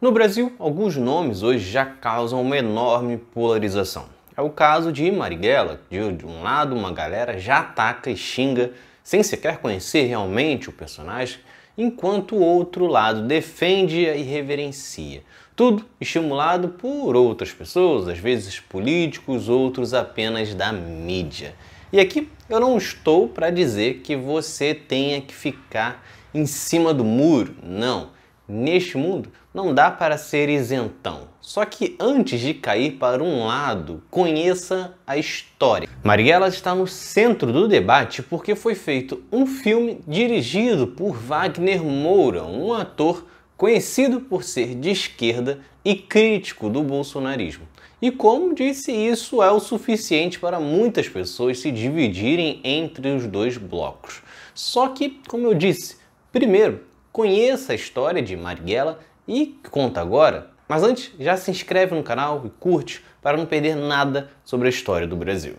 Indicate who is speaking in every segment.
Speaker 1: No Brasil, alguns nomes hoje já causam uma enorme polarização. É o caso de Marighella, de, um lado uma galera já ataca e xinga sem sequer conhecer realmente o personagem, enquanto o outro lado defende e reverencia. Tudo estimulado por outras pessoas, às vezes políticos, outros apenas da mídia. E aqui eu não estou para dizer que você tenha que ficar em cima do muro, não neste mundo, não dá para ser isentão. Só que antes de cair para um lado, conheça a história. Marighella está no centro do debate porque foi feito um filme dirigido por Wagner Moura, um ator conhecido por ser de esquerda e crítico do bolsonarismo. E como disse, isso é o suficiente para muitas pessoas se dividirem entre os dois blocos. Só que, como eu disse, primeiro Conheça a história de Marighella e conta agora. Mas antes, já se inscreve no canal e curte para não perder nada sobre a história do Brasil.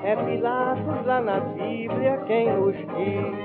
Speaker 1: É Pilatos lá na Bíblia quem nos diz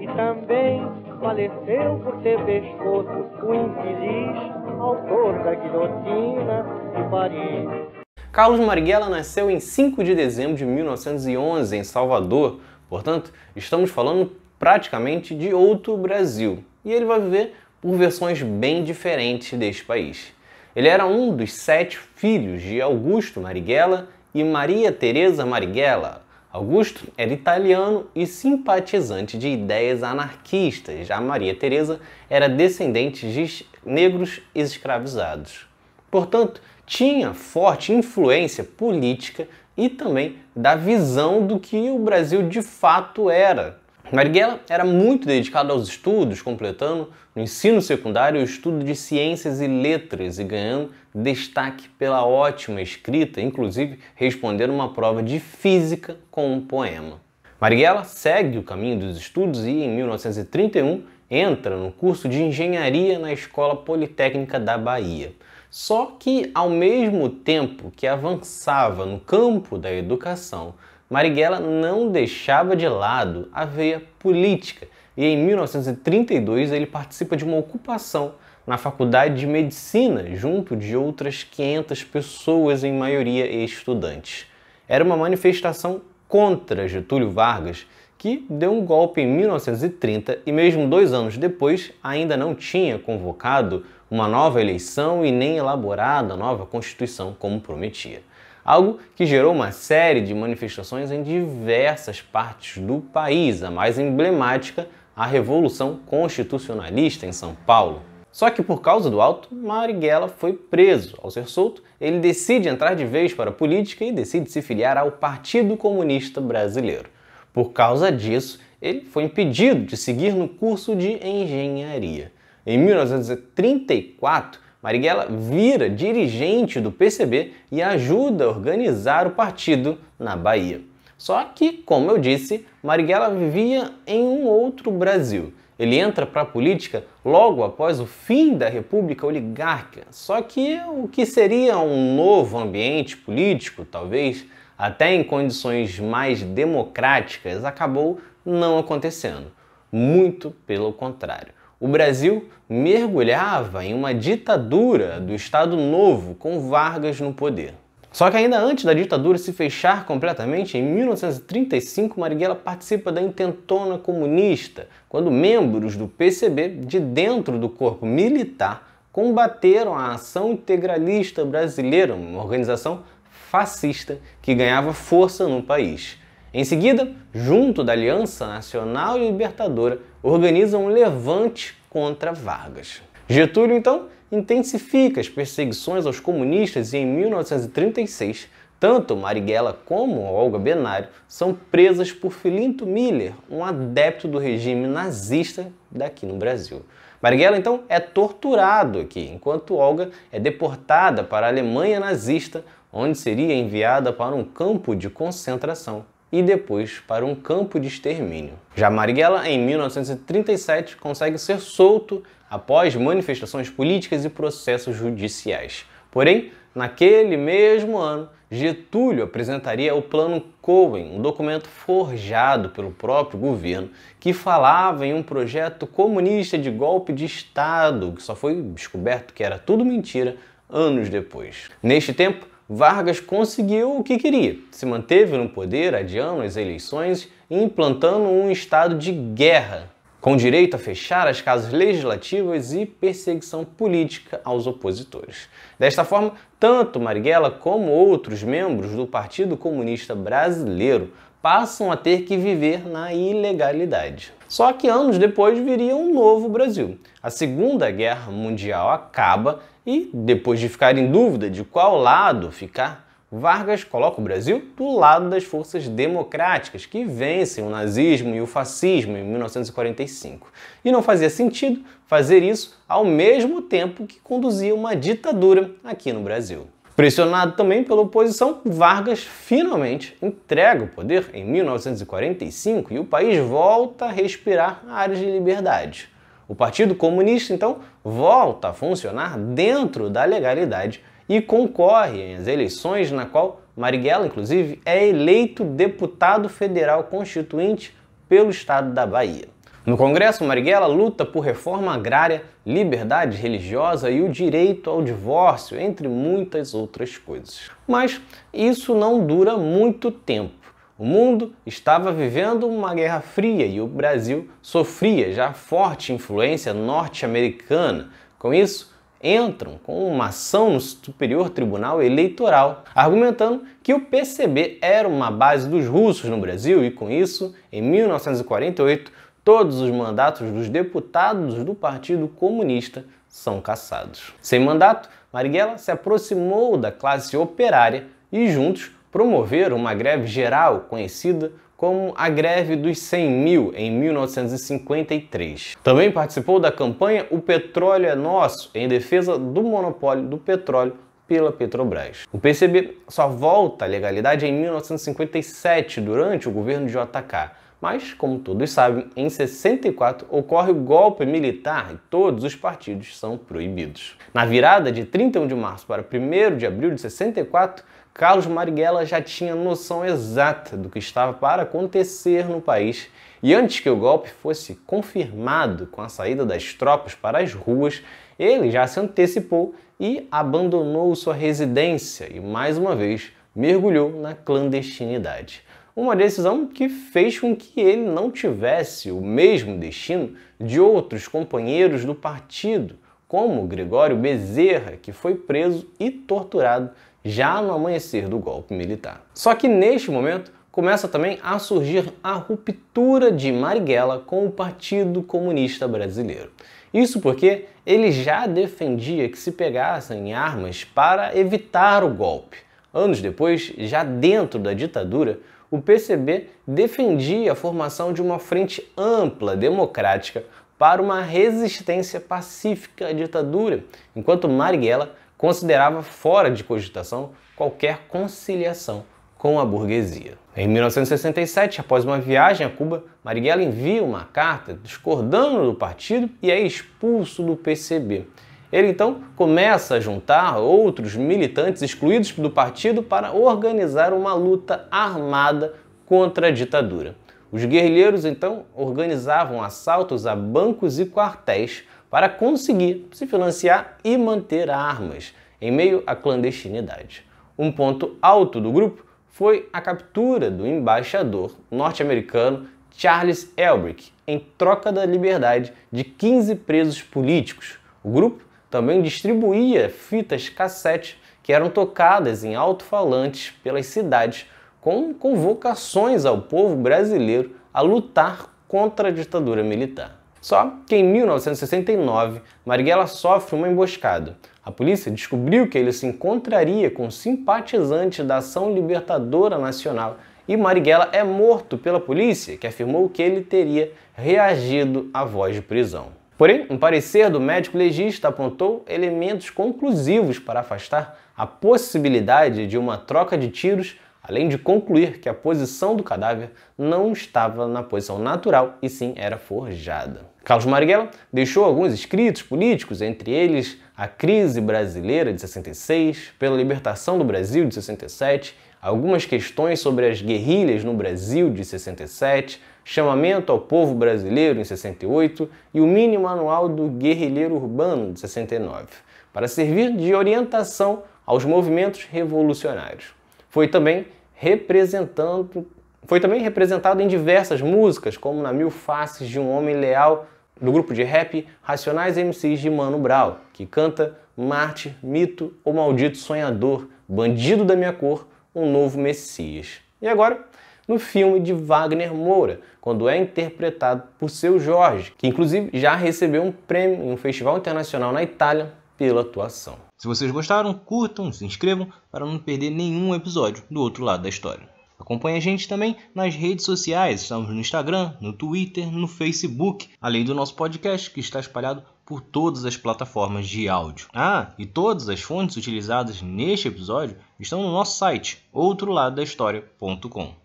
Speaker 1: E também faleceu por ter pescoço o infeliz Autor da guilhotina de Paris Carlos Marighella nasceu em 5 de dezembro de 1911 em Salvador, portanto, estamos falando praticamente de outro Brasil, e ele vai viver por versões bem diferentes deste país. Ele era um dos sete filhos de Augusto Marighella e Maria Teresa Marighella. Augusto era italiano e simpatizante de ideias anarquistas. Já Maria Teresa era descendente de negros escravizados. Portanto, tinha forte influência política e também da visão do que o Brasil de fato era, Marighella era muito dedicado aos estudos, completando no ensino secundário o estudo de ciências e letras e ganhando destaque pela ótima escrita, inclusive respondendo uma prova de física com um poema. Marighella segue o caminho dos estudos e, em 1931, entra no curso de engenharia na Escola Politécnica da Bahia. Só que, ao mesmo tempo que avançava no campo da educação, Marighella não deixava de lado a veia política e em 1932 ele participa de uma ocupação na Faculdade de Medicina, junto de outras 500 pessoas, em maioria estudantes. Era uma manifestação contra Getúlio Vargas, que deu um golpe em 1930 e, mesmo dois anos depois, ainda não tinha convocado uma nova eleição e nem elaborado a nova Constituição como prometia algo que gerou uma série de manifestações em diversas partes do país, a mais emblemática, a Revolução Constitucionalista em São Paulo. Só que por causa do alto, Marighella foi preso. Ao ser solto, ele decide entrar de vez para a política e decide se filiar ao Partido Comunista Brasileiro. Por causa disso, ele foi impedido de seguir no curso de engenharia. Em 1934, Marighella vira dirigente do PCB e ajuda a organizar o partido na Bahia. Só que, como eu disse, Marighella vivia em um outro Brasil. Ele entra para a política logo após o fim da República Oligárquica. Só que o que seria um novo ambiente político, talvez, até em condições mais democráticas, acabou não acontecendo. Muito pelo contrário o Brasil mergulhava em uma ditadura do Estado Novo com Vargas no poder. Só que ainda antes da ditadura se fechar completamente, em 1935 Marighella participa da intentona comunista, quando membros do PCB de dentro do corpo militar combateram a ação integralista brasileira, uma organização fascista que ganhava força no país. Em seguida, junto da Aliança Nacional e Libertadora, organizam um levante contra Vargas. Getúlio, então, intensifica as perseguições aos comunistas e em 1936, tanto Marighella como Olga Benário são presas por Filinto Miller, um adepto do regime nazista daqui no Brasil. Marighella, então, é torturado aqui, enquanto Olga é deportada para a Alemanha nazista, onde seria enviada para um campo de concentração e depois para um campo de extermínio. Já Marighella, em 1937, consegue ser solto após manifestações políticas e processos judiciais. Porém, naquele mesmo ano, Getúlio apresentaria o Plano Cohen, um documento forjado pelo próprio governo, que falava em um projeto comunista de golpe de Estado, que só foi descoberto que era tudo mentira anos depois. Neste tempo, Vargas conseguiu o que queria, se manteve no poder, adiando as eleições e implantando um estado de guerra, com direito a fechar as casas legislativas e perseguição política aos opositores. Desta forma, tanto Marighella como outros membros do Partido Comunista Brasileiro passam a ter que viver na ilegalidade. Só que anos depois viria um novo Brasil. A Segunda Guerra Mundial acaba e, depois de ficar em dúvida de qual lado ficar, Vargas coloca o Brasil do lado das forças democráticas que vencem o nazismo e o fascismo em 1945. E não fazia sentido fazer isso ao mesmo tempo que conduzia uma ditadura aqui no Brasil. Pressionado também pela oposição, Vargas finalmente entrega o poder em 1945 e o país volta a respirar áreas de liberdade. O Partido Comunista, então, volta a funcionar dentro da legalidade e concorre às eleições na qual Marighella, inclusive, é eleito deputado federal constituinte pelo estado da Bahia. No Congresso, Marighella luta por reforma agrária, liberdade religiosa e o direito ao divórcio, entre muitas outras coisas. Mas isso não dura muito tempo. O mundo estava vivendo uma guerra fria e o Brasil sofria já forte influência norte-americana. Com isso, entram com uma ação no Superior Tribunal Eleitoral, argumentando que o PCB era uma base dos russos no Brasil e, com isso, em 1948, todos os mandatos dos deputados do Partido Comunista são cassados. Sem mandato, Marighella se aproximou da classe operária e juntos promoveram uma greve geral conhecida como a Greve dos 100 Mil, em 1953. Também participou da campanha O Petróleo é Nosso, em defesa do monopólio do petróleo pela Petrobras. O PCB só volta à legalidade em 1957, durante o governo de JK, mas, como todos sabem, em 64 ocorre o golpe militar e todos os partidos são proibidos. Na virada de 31 de março para 1 de abril de 64, Carlos Marighella já tinha noção exata do que estava para acontecer no país e antes que o golpe fosse confirmado com a saída das tropas para as ruas, ele já se antecipou e abandonou sua residência e mais uma vez mergulhou na clandestinidade uma decisão que fez com que ele não tivesse o mesmo destino de outros companheiros do partido, como Gregório Bezerra, que foi preso e torturado já no amanhecer do golpe militar. Só que neste momento começa também a surgir a ruptura de Marighella com o Partido Comunista Brasileiro. Isso porque ele já defendia que se pegassem armas para evitar o golpe. Anos depois, já dentro da ditadura, o PCB defendia a formação de uma frente ampla, democrática, para uma resistência pacífica à ditadura, enquanto Marighella considerava fora de cogitação qualquer conciliação com a burguesia. Em 1967, após uma viagem a Cuba, Marighella envia uma carta discordando do partido e é expulso do PCB. Ele então começa a juntar outros militantes excluídos do partido para organizar uma luta armada contra a ditadura. Os guerrilheiros então organizavam assaltos a bancos e quartéis para conseguir se financiar e manter armas, em meio à clandestinidade. Um ponto alto do grupo foi a captura do embaixador norte-americano Charles Elbrick, em troca da liberdade de 15 presos políticos. O grupo também distribuía fitas cassete que eram tocadas em alto-falantes pelas cidades com convocações ao povo brasileiro a lutar contra a ditadura militar. Só que em 1969, Marighella sofre uma emboscada. A polícia descobriu que ele se encontraria com simpatizantes da Ação Libertadora Nacional e Marighella é morto pela polícia, que afirmou que ele teria reagido à voz de prisão. Porém, um parecer do médico legista apontou elementos conclusivos para afastar a possibilidade de uma troca de tiros, além de concluir que a posição do cadáver não estava na posição natural e sim era forjada. Carlos Marighella deixou alguns escritos políticos, entre eles A Crise Brasileira de 66, Pela Libertação do Brasil de 67 algumas questões sobre as guerrilhas no Brasil de 67, chamamento ao povo brasileiro em 68 e o mini manual do guerrilheiro urbano de 69, para servir de orientação aos movimentos revolucionários. Foi também representando foi também representado em diversas músicas, como na Mil Faces de um Homem Leal, do grupo de rap Racionais MCs de Mano Brown, que canta Marte, Mito ou Maldito Sonhador, Bandido da Minha Cor, um novo Messias. E agora, no filme de Wagner Moura, quando é interpretado por seu Jorge, que inclusive já recebeu um prêmio em um festival internacional na Itália pela atuação. Se vocês gostaram, curtam, se inscrevam para não perder nenhum episódio do outro lado da história. Acompanhe a gente também nas redes sociais, estamos no Instagram, no Twitter, no Facebook, além do nosso podcast que está espalhado por todas as plataformas de áudio. Ah, e todas as fontes utilizadas neste episódio estão no nosso site outroladodahistoria.com.